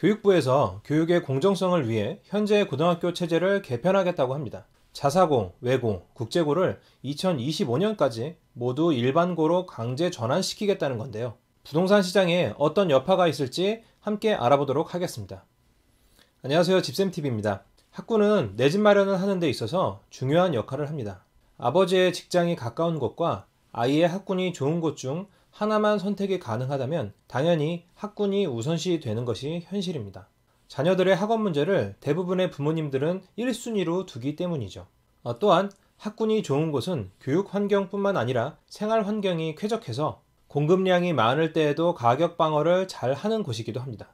교육부에서 교육의 공정성을 위해 현재의 고등학교 체제를 개편하겠다고 합니다. 자사고, 외고, 국제고를 2025년까지 모두 일반고로 강제 전환시키겠다는 건데요. 부동산 시장에 어떤 여파가 있을지 함께 알아보도록 하겠습니다. 안녕하세요. 집쌤TV입니다. 학군은 내 집 마련을 하는 데 있어서 중요한 역할을 합니다. 아버지의 직장이 가까운 곳과 아이의 학군이 좋은 곳중 하나만 선택이 가능하다면 당연히 학군이 우선시 되는 것이 현실입니다. 자녀들의 학업 문제를 대부분의 부모님들은 1순위로 두기 때문이죠. 어, 또한 학군이 좋은 곳은 교육 환경뿐만 아니라 생활 환경이 쾌적해서 공급량이 많을 때에도 가격 방어를 잘 하는 곳이기도 합니다.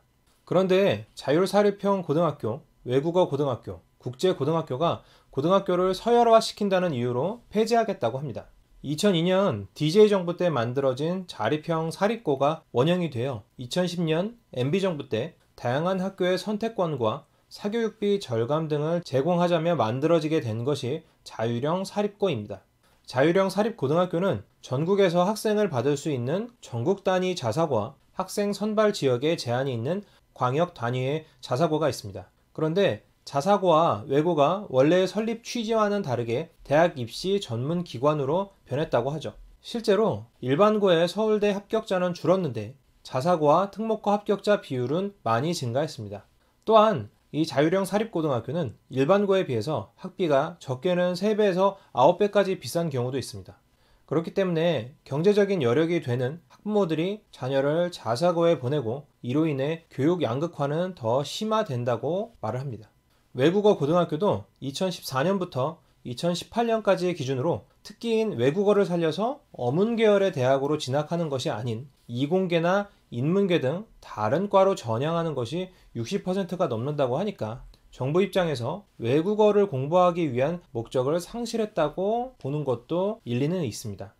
그런데 자율사립형 고등학교, 외국어 고등학교, 국제고등학교가 고등학교를 서열화시킨다는 이유로 폐지하겠다고 합니다. 2002년 DJ 정부 때 만들어진 자립형 사립고가 원형이 되어 2010년 MB 정부 때 다양한 학교의 선택권과 사교육비 절감 등을 제공하자며 만들어지게 된 것이 자율형 사립고입니다. 자율형 사립고등학교는 전국에서 학생을 받을 수 있는 전국 단위 자사고와 학생 선발 지역에 제한이 있는 광역 단위의 자사고가 있습니다. 그런데 자사고와 외고가 원래의 설립 취지와는 다르게 대학 입시 전문 기관으로 변했다고 하죠. 실제로 일반고에 서울대 합격자는 줄었는데 자사고와 특목고 합격자 비율은 많이 증가했습니다. 또한 이 자율형 사립고등학교는 일반고에 비해서 학비가 적게는 3배에서 9배까지 비싼 경우도 있습니다. 그렇기 때문에 경제적인 여력이 되는 학부모들이 자녀를 자사고에 보내고 이로 인해 교육 양극화는 더 심화된다고 말을 합니다. 외국어 고등학교도 2014년부터 2018년까지의 기준으로 특기인 외국어를 살려서 어문계열의 대학으로 진학하는 것이 아닌 이공계나 인문계 등 다른 과로 전향하는 것이 60%가 넘는다고 하니까 정부 입장에서 외국어를 공부하기 위한 목적을 상실했다고 보는 것도 일리는 있습니다.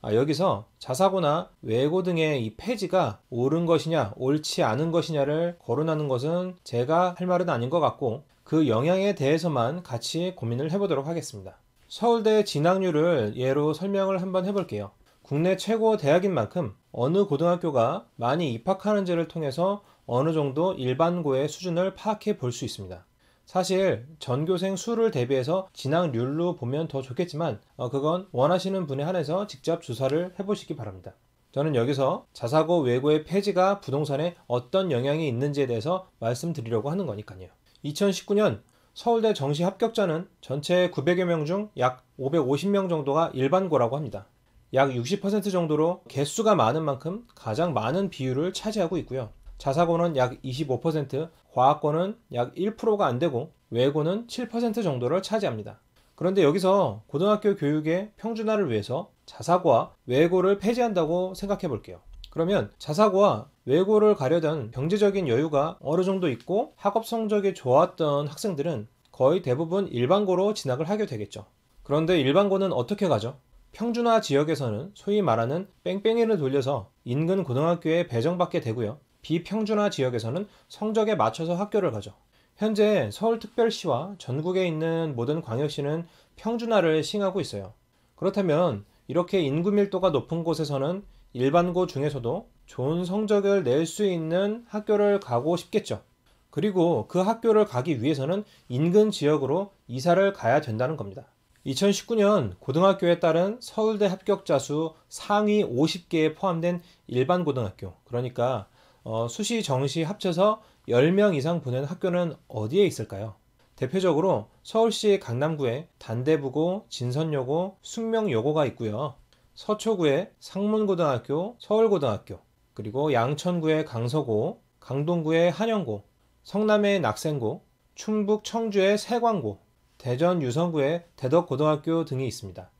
아, 여기서 자사고나 외고 등의 이 폐지가 옳은 것이냐 옳지 않은 것이냐를 거론하는 것은 제가 할 말은 아닌 것 같고 그 영향에 대해서만 같이 고민을 해보도록 하겠습니다. 서울대 진학률을 예로 설명을 한번 해볼게요. 국내 최고 대학인 만큼 어느 고등학교가 많이 입학하는지를 통해서 어느 정도 일반고의 수준을 파악해 볼 수 있습니다. 사실 전교생 수를 대비해서 진학률로 보면 더 좋겠지만 어, 그건 원하시는 분에 한해서 직접 조사를 해보시기 바랍니다. 저는 여기서 자사고 외고의 폐지가 부동산에 어떤 영향이 있는지에 대해서 말씀드리려고 하는 거니까요. 2019년 서울대 정시 합격자는 전체 900여 명 중 약 550명 정도가 일반고라고 합니다. 약 60% 정도로 개수가 많은 만큼 가장 많은 비율을 차지하고 있고요. 자사고는 약 25%, 과학고는 약 1%가 안 되고 외고는 7% 정도를 차지합니다. 그런데 여기서 고등학교 교육의 평준화를 위해서 자사고와 외고를 폐지한다고 생각해 볼게요. 그러면 자사고와 외고를 가려던 경제적인 여유가 어느 정도 있고 학업 성적이 좋았던 학생들은 거의 대부분 일반고로 진학을 하게 되겠죠. 그런데 일반고는 어떻게 가죠? 평준화 지역에서는 소위 말하는 뺑뺑이를 돌려서 인근 고등학교에 배정받게 되고요. 비평준화 지역에서는 성적에 맞춰서 학교를 가죠. 현재 서울특별시와 전국에 있는 모든 광역시는 평준화를 시행하고 있어요. 그렇다면 이렇게 인구 밀도가 높은 곳에서는 일반고 중에서도 좋은 성적을 낼 수 있는 학교를 가고 싶겠죠. 그리고 그 학교를 가기 위해서는 인근 지역으로 이사를 가야 된다는 겁니다. 2019년 고등학교에 따른 서울대 합격자 수 상위 50개에 포함된 일반 고등학교, 그러니까 어, 수시 정시 합쳐서 10명 이상 보는 학교는 어디에 있을까요? 대표적으로 서울시 강남구에 단대부고, 진선여고, 숙명여고가 있고요. 서초구에 상문고등학교, 서울고등학교, 그리고 양천구의 강서고, 강동구의 한영고, 성남의 낙생고, 충북 청주의 세광고, 대전 유성구의 대덕고등학교 등이 있습니다.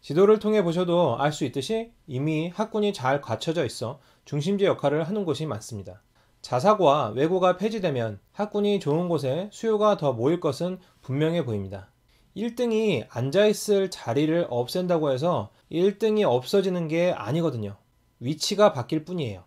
지도를 통해 보셔도 알 수 있듯이 이미 학군이 잘 갖춰져 있어 중심지 역할을 하는 곳이 많습니다. 자사고와 외고가 폐지되면 학군이 좋은 곳에 수요가 더 모일 것은 분명해 보입니다. 1등이 앉아있을 자리를 없앤다고 해서 1등이 없어지는 게 아니거든요. 위치가 바뀔 뿐이에요.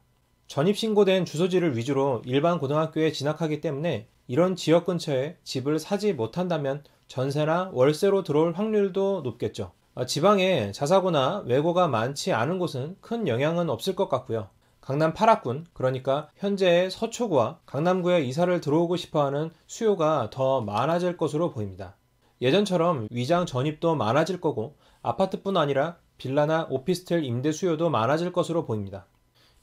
전입신고된 주소지를 위주로 일반 고등학교에 진학하기 때문에 이런 지역 근처에 집을 사지 못한다면 전세나 월세로 들어올 확률도 높겠죠. 어, 지방에 자사고나 외고가 많지 않은 곳은 큰 영향은 없을 것 같고요. 강남 8학군, 그러니까 현재의 서초구와 강남구에 이사를 들어오고 싶어 하는 수요가 더 많아질 것으로 보입니다. 예전처럼 위장 전입도 많아질 거고 아파트뿐 아니라 빌라나 오피스텔 임대 수요도 많아질 것으로 보입니다.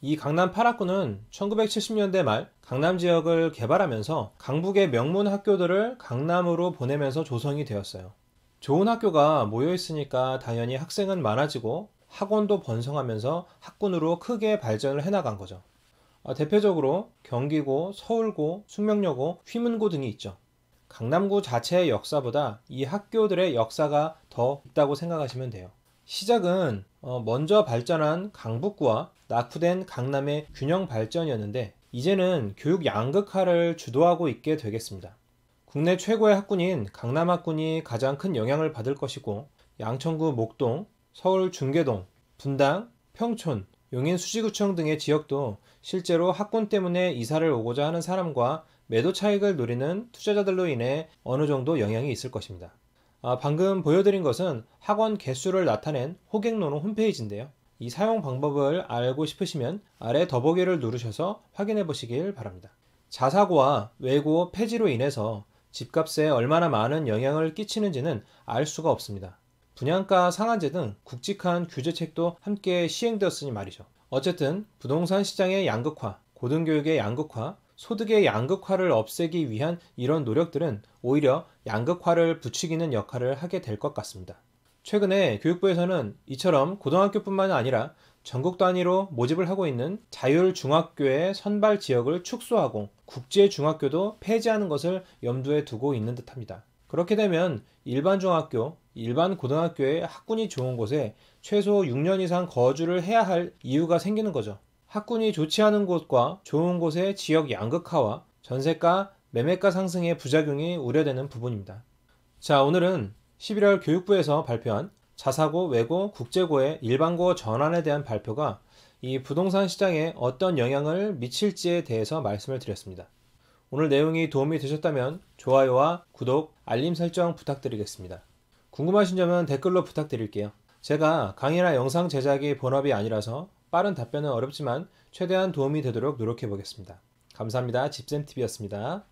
이 강남 8학구는 1970년대 말 강남 지역을 개발하면서 강북의 명문 학교들을 강남으로 보내면서 조성이 되었어요. 좋은 학교가 모여 있으니까 당연히 학생은 많아지고 학원도 번성하면서 학군으로 크게 발전을 해나간 거죠. 아, 대표적으로 경기고, 서울고, 숙명여고, 휘문고 등이 있죠. 강남구 자체의 역사보다 이 학교들의 역사가 더 있다고 생각하시면 돼요. 시작은 어, 먼저 발전한 강북구와 낙후된 강남의 균형 발전이었는데 이제는 교육 양극화를 주도하고 있게 되겠습니다. 국내 최고의 학군인 강남 학군이 가장 큰 영향을 받을 것이고 양천구 목동, 서울 중계동, 분당, 평촌, 용인 수지구청 등의 지역도 실제로 학군 때문에 이사를 오고자 하는 사람과 매도 차익을 노리는 투자자들로 인해 어느 정도 영향이 있을 것입니다. 아, 방금 보여드린 것은 학원 개수를 나타낸 호객노노 홈페이지인데요. 이 사용 방법을 알고 싶으시면 아래 더보기를 누르셔서 확인해 보시길 바랍니다. 자사고와 외고 폐지로 인해서 집값에 얼마나 많은 영향을 끼치는지는 알 수가 없습니다. 분양가 상한제 등 굵직한 규제책도 함께 시행되었으니 말이죠. 어쨌든 부동산 시장의 양극화, 고등교육의 양극화, 소득의 양극화를 없애기 위한 이런 노력들은 오히려 양극화를 부추기는 역할을 하게 될 것 같습니다. 최근에 교육부에서는 이처럼 고등학교뿐만 아니라 전국 단위로 모집을 하고 있는 자율 중학교의 선발 지역을 축소하고 국제 중학교도 폐지하는 것을 염두에 두고 있는 듯합니다. 그렇게 되면 일반 중학교, 일반 고등학교의 학군이 좋은 곳에 최소 6년 이상 거주를 해야 할 이유가 생기는 거죠. 학군이 좋지 않은 곳과 좋은 곳의 지역 양극화와 전세가, 매매가 상승의 부작용이 우려되는 부분입니다. 자, 오늘은 11월 교육부에서 발표한 자사고, 외고, 국제고의 일반고 전환에 대한 발표가 이 부동산 시장에 어떤 영향을 미칠지에 대해서 말씀을 드렸습니다. 오늘 내용이 도움이 되셨다면 좋아요와 구독, 알림 설정 부탁드리겠습니다. 궁금하신 점은 댓글로 부탁드릴게요. 제가 강의나 영상 제작이 본업이 아니라서 빠른 답변은 어렵지만 최대한 도움이 되도록 노력해 보겠습니다. 감사합니다. 집쌤TV였습니다.